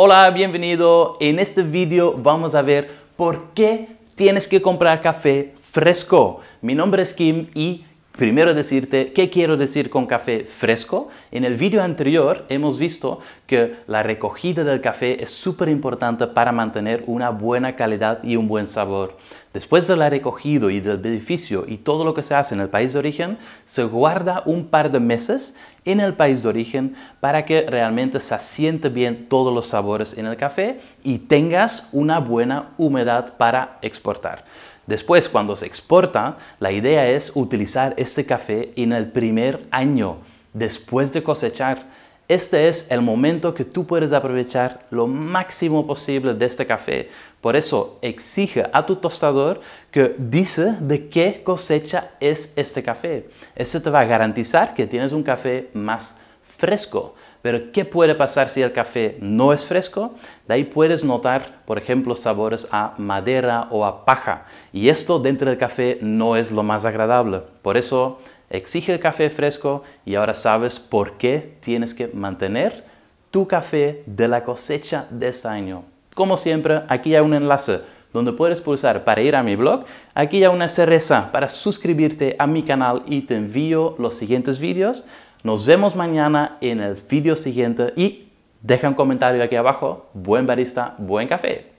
Hola, bienvenido. En este vídeo vamos a ver por qué tienes que comprar café fresco. Mi nombre es Kim y Primero decirte qué quiero decir con café fresco. En el vídeo anterior hemos visto que la recogida del café es súper importante para mantener una buena calidad y un buen sabor. Después de la recogida y del beneficio y todo lo que se hace en el país de origen, se guarda un par de meses en el país de origen para que realmente se asiente bien todos los sabores en el café y tengas una buena humedad para exportar. Después, cuando se exporta, la idea es utilizar este café en el primer año, después de cosechar. Este es el momento que tú puedes aprovechar lo máximo posible de este café. Por eso exige a tu tostador que dice de qué cosecha es este café. Este te va a garantizar que tienes un café más fresco. Pero ¿qué puede pasar si el café no es fresco? De ahí puedes notar, por ejemplo, sabores a madera o a paja. Y esto dentro del café no es lo más agradable. Por eso exige el café fresco y ahora sabes por qué tienes que mantener tu café de la cosecha de este año. Como siempre, aquí hay un enlace donde puedes pulsar para ir a mi blog. Aquí hay una cereza para suscribirte a mi canal y te envío los siguientes vídeos. Nos vemos mañana en el video siguiente y deja un comentario aquí abajo. Buen barista, buen café.